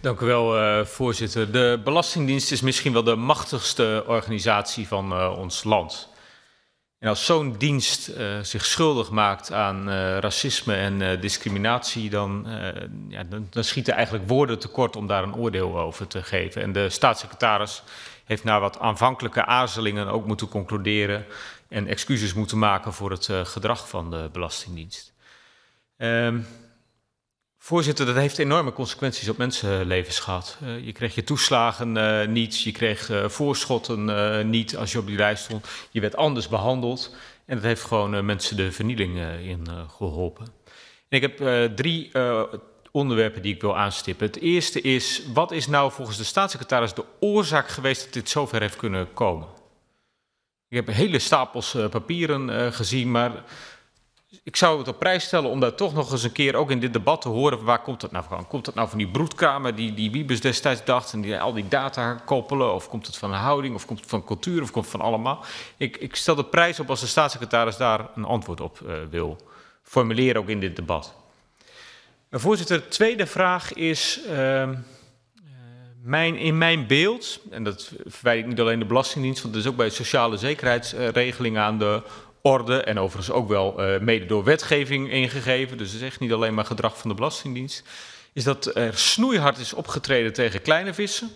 Dank u wel, uh, voorzitter. De Belastingdienst is misschien wel de machtigste organisatie van uh, ons land. En als zo'n dienst uh, zich schuldig maakt aan racisme en discriminatie, dan, ja, dan, dan, schieten eigenlijk woorden tekort om daar een oordeel over te geven. En de staatssecretaris heeft na wat aanvankelijke aarzelingen ook moeten concluderen en excuses moeten maken voor het gedrag van de Belastingdienst. Ehm, Voorzitter, dat heeft enorme consequenties op mensenlevens gehad. Eh, je kreeg je toeslagen eh, niet, je kreeg eh, voorschotten niet als je op die lijst stond. Je werd anders behandeld en dat heeft gewoon mensen de vernieling in geholpen. En ik heb drie onderwerpen die ik wil aanstippen. Het eerste is, wat is nou volgens de staatssecretaris de oorzaak geweest dat dit zover heeft kunnen komen? Ik heb hele stapels papieren gezien, maar ik zou het op prijs stellen om daar toch nog eens een keer ook in dit debat te horen. Waar komt dat nou van? Komt dat nou van die broedkamer die, die Wiebes destijds dacht en die al die data koppelen? Of komt het van houding? Of komt het van cultuur? Of komt het van allemaal? Ik, ik stel de prijs op als de staatssecretaris daar een antwoord op eh, wil formuleren, ook in dit debat. voorzitter, de tweede vraag is. Ehm, eh, mijn, in mijn beeld, en dat verwijt ik niet alleen de Belastingdienst, want dat is ook bij sociale zekerheidsregelingen aan de orde en overigens ook wel eh, mede door wetgeving ingegeven, dus het is echt niet alleen maar gedrag van de Belastingdienst, is dat er snoeihard is opgetreden tegen kleine vissen.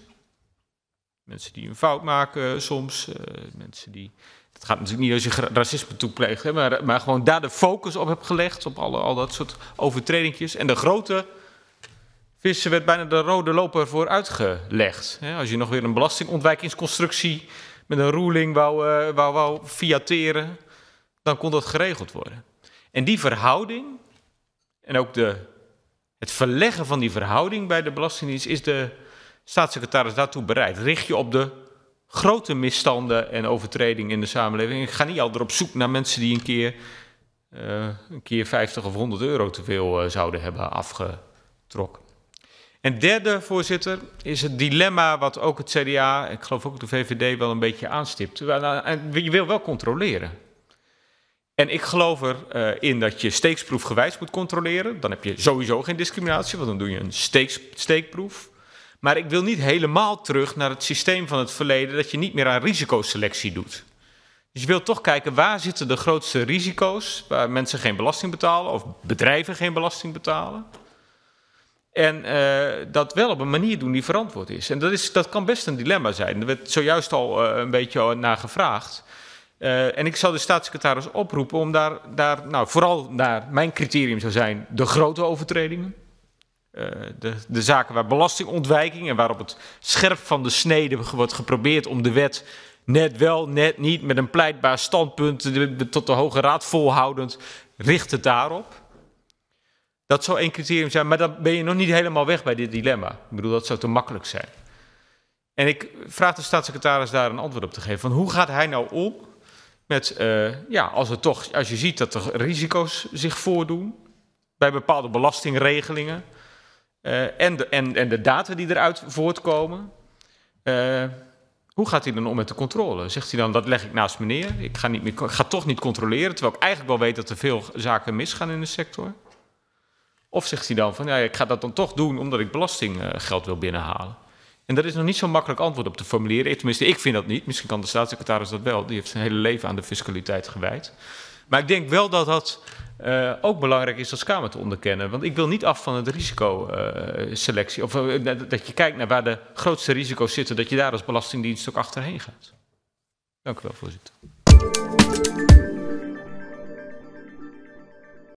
Mensen die een fout maken eh, soms, eh, mensen die het gaat natuurlijk niet als je racisme toepleegt, hè, maar, maar gewoon daar de focus op hebt gelegd, op alle, al dat soort overtredingjes. En de grote vissen werd bijna de rode loper voor uitgelegd. Hè. Als je nog weer een belastingontwijkingsconstructie met een ruling wou, wou, wou fiateren, dan kon dat geregeld worden. En die verhouding, en ook de, het verleggen van die verhouding bij de Belastingdienst, is de staatssecretaris daartoe bereid. Richt je op de grote misstanden en overtredingen in de samenleving. Ik ga niet al op zoek naar mensen die een keer, eh, een keer 50 of 100 euro te veel eh, zouden hebben afgetrokken. En derde, voorzitter, is het dilemma wat ook het CDA, ik geloof ook de VVD, wel een beetje aanstipt. Nou, je wil wel controleren. En ik geloof erin eh, in dat je steeksproefgewijs moet controleren. Dan heb je sowieso geen discriminatie, want dan doe je een steeks, steekproef. Maar ik wil niet helemaal terug naar het systeem van het verleden dat je niet meer aan risicoselectie doet. Dus je wilt toch kijken waar zitten de grootste risico's, waar mensen geen belasting betalen of bedrijven geen belasting betalen. En eh, dat wel op een manier doen die verantwoord is. En dat, is, dat kan best een dilemma zijn. Er werd zojuist al eh, een beetje naar gevraagd. Uh, en ik zou de staatssecretaris oproepen om daar, daar nou, vooral naar mijn criterium zou zijn, de grote overtredingen. Uh, de, de, zaken waar belastingontwijking en waarop het scherp van de snede wordt geprobeerd om de wet net wel, net niet, met een pleitbaar standpunt tot de Hoge Raad volhoudend, richt het daarop. Dat zou één criterium zijn, maar dan ben je nog niet helemaal weg bij dit dilemma. Ik bedoel, dat zou te makkelijk zijn. En ik vraag de staatssecretaris daar een antwoord op te geven. Van hoe gaat hij nou om met, eh, ja, als, het toch, als je ziet dat er risico's zich voordoen bij bepaalde belastingregelingen eh, en, de, en, en de data die eruit voortkomen, eh, hoe gaat hij dan om met de controle? Zegt hij dan, dat leg ik naast me neer, ik ga, niet meer, ga toch niet controleren, terwijl ik eigenlijk wel weet dat er veel zaken misgaan in de sector? Of zegt hij dan van, ja, ik ga dat dan toch doen omdat ik belastinggeld wil binnenhalen? En dat is nog niet zo makkelijk antwoord op te formuleren. Eh, tenminste, ik vind dat niet. Misschien kan de staatssecretaris dat wel. Die heeft zijn hele leven aan de fiscaliteit gewijd. Maar ik denk wel dat dat uh, ook belangrijk is als Kamer te onderkennen. Want ik wil niet af van het risicoselectie. Eh, of dat je kijkt naar waar de grootste risico's zitten, dat je daar als Belastingdienst ook achterheen gaat. Dank u wel, voorzitter.